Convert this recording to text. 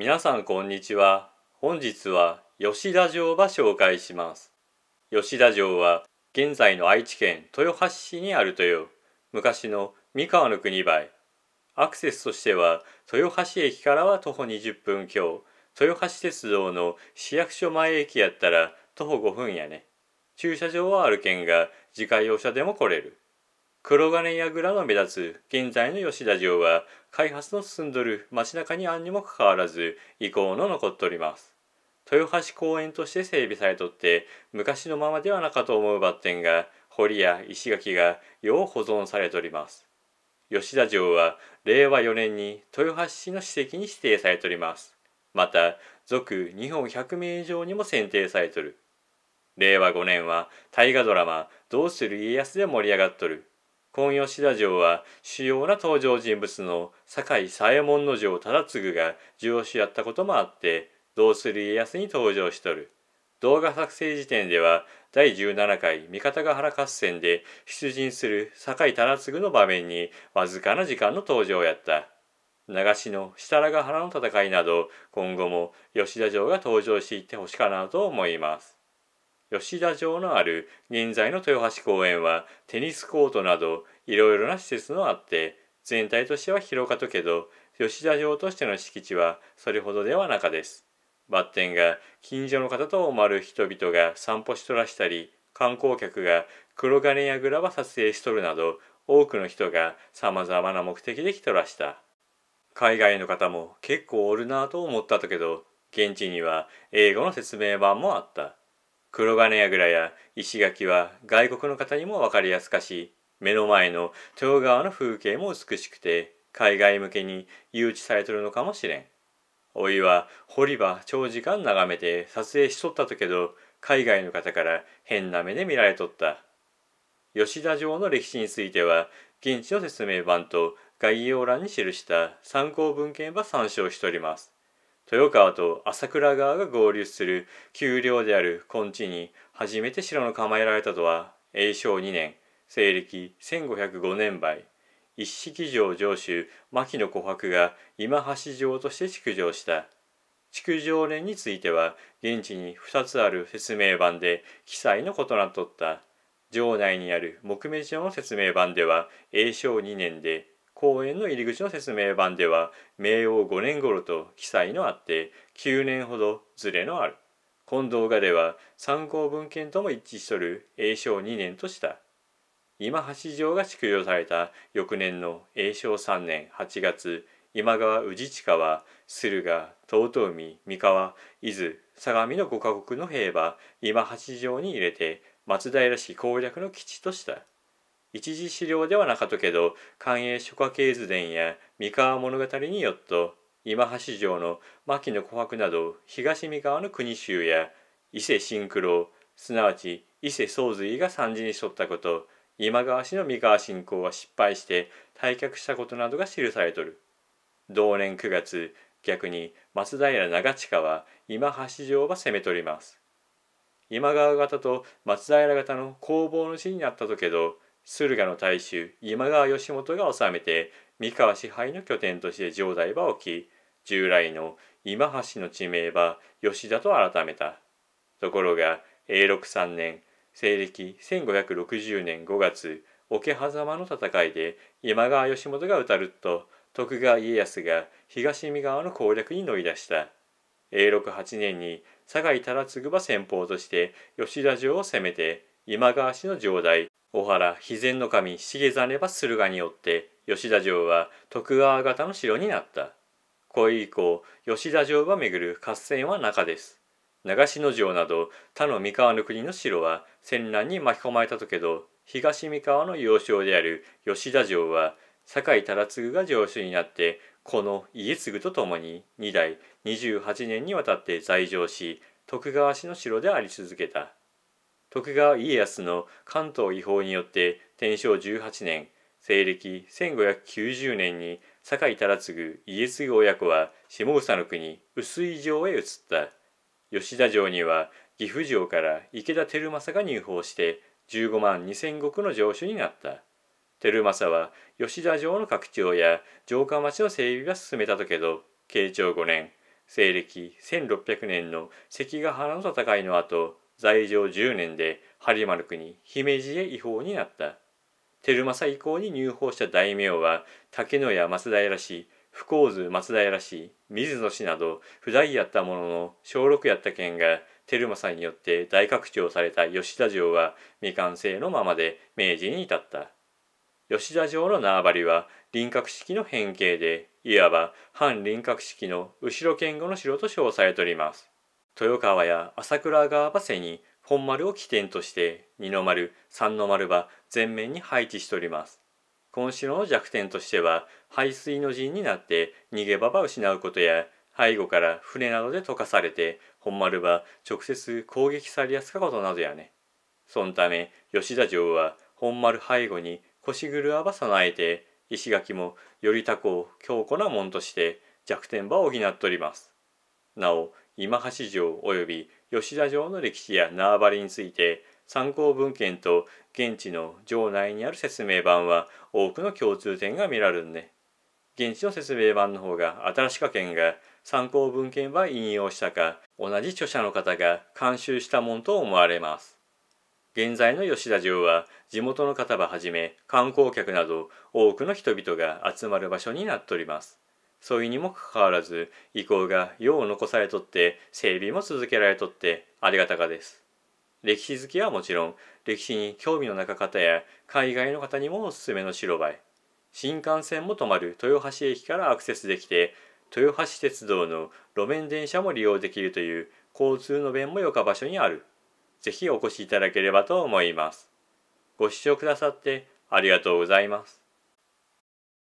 皆さんこんにちは。本日は吉田城ば紹介します。吉田城は現在の愛知県豊橋市にあるという昔の三河の国倍。アクセスとしては豊橋駅からは徒歩20分強、豊橋鉄道の市役所前駅やったら徒歩5分やね。駐車場はあるけんが自家用車でも来れる。黒金やの目立つ現在の吉田城は開発の進んどる街中にあんにもかかわらず遺構の残っております。豊橋公園として整備されとって昔のままではなかと思うバッテンが堀や石垣がよう保存されております。吉田城は令和4年に豊橋市の史跡に指定されております。また、俗日本百名城にも選定されとる。令和5年は大河ドラマ「どうする家康」で盛り上がっとる今吉田城は主要な登場人物の堺左衛門の城忠次が上司やったこともあって「どうする家康」に登場しとる動画作成時点では第17回三方ヶ原合戦で出陣する堺忠次の場面にわずかな時間の登場やった長篠設楽原の戦いなど今後も吉田城が登場していってほしかなと思います吉田城のある現在の豊橋公園はテニスコートなどいろいろな施設のあって全体としては広かとけど吉田城としての敷地はそれほどではなかです。バッテンが近所の方と思われる人々が散歩しとらしたり観光客が黒金やグラバ撮影しとるなど多くの人がさまざまな目的で来とらした。海外の方も結構おるなぁと思ったとけど現地には英語の説明版もあった。黒金櫓や石垣は外国の方にも分かりやすかし目の前の豊川の風景も美しくて海外向けに誘致されとるのかもしれんおいは掘り場長時間眺めて撮影しとったとけど海外の方から変な目で見られとった吉田城の歴史については現地の説明版と概要欄に記した参考文献ば参照しております豊川と朝倉川が合流する丘陵であるん地に初めて城の構えられたとは永正2年西暦1505年倍一式城城主牧野琥珀が今橋城として築城した築城連については現地に2つある説明版で記載の異なっとった城内にある木目城の説明版では永正2年で公園の入り口の説明板では明王5年頃と記載のあって9年ほどずれのあるこ動画では参考文献とも一致しとる永正2年とした今橋城が築城された翌年の永正3年8月今川宇氏親は駿河遠江三河伊豆相模の5カ国の兵馬今橋城に入れて松平氏攻略の基地とした。一次資料ではなかとけど寛永諸家系図伝や三河物語によっと今橋城の牧野琥珀など東三河の国衆や伊勢新九郎すなわち伊勢宗随が参事にしとったこと今川氏の三河侵攻は失敗して退却したことなどが記されとる同年9月逆に松平長近は今橋城は攻めとります今川方と松平方の攻防の地になったとけど駿河の大衆今川義元が治めて三河支配の拠点として城代は起置き従来の今橋の地名は吉田と改めたところが永禄3年西暦1560年5月桶狭間の戦いで今川義元が討たると徳川家康が東三河の攻略に乗り出した永禄8年に堺井忠次は先鋒として吉田城を攻めて今川氏の城代小原肥前の神重山れば駿河によって吉田城は徳川方の城になったこ以降吉田城は巡る合戦は中です長篠城など他の三河の国の城は戦乱に巻き込まれたとけど東三河の要衝である吉田城は酒井忠次が城主になってこの家継とともに2代28年にわたって在城し徳川氏の城であり続けた。徳川家康の関東違法によって天正18年西暦1590年に酒井忠次家継親子は下総の国碓井城へ移った吉田城には岐阜城から池田輝政が入法して15万2,000石の城主になった輝政は吉田城の拡張や城下町の整備が進めたとけど慶長5年西暦1600年の関ヶ原の戦いの後在城10年で播磨国姫路へ違法になった照正以降に入法した大名は竹野や松平氏福津松平氏水野氏など不在やったものの小6やった県が照正によって大拡張された吉田城は未完成のままで明治に至った吉田城の縄張りは輪郭式の変形でいわば反輪郭式の後ろ剣後の城と称されております豊川や朝倉川バセに本丸を起点として二の丸三の丸は全面に配置しております今週の弱点としては排水の陣になって逃げ場は失うことや背後から船などで溶かされて本丸は直接攻撃されやすかことなどやねそのため吉田城は本丸背後に腰車ば備えて石垣もより多強固な門として弱点場を補っておりますなお今橋城及び吉田城の歴史や縄張りについて参考文献と現地の城内にある説明版は多くの共通点が見られるね。現地の説明版の方が新しか県が参考文献は引用したか同じ著者の方が監修したもんと思われます。現在の吉田城は地元の方ばはじめ観光客など多くの人々が集まる場所になっております。そういうにもかかわらず遺構が用を残されとって整備も続けられとってありがたかです歴史好きはもちろん歴史に興味のなか方や海外の方にもおすすめの白バイ新幹線も止まる豊橋駅からアクセスできて豊橋鉄道の路面電車も利用できるという交通の便もよか場所にある是非お越しいただければと思いますご視聴くださってありがとうございます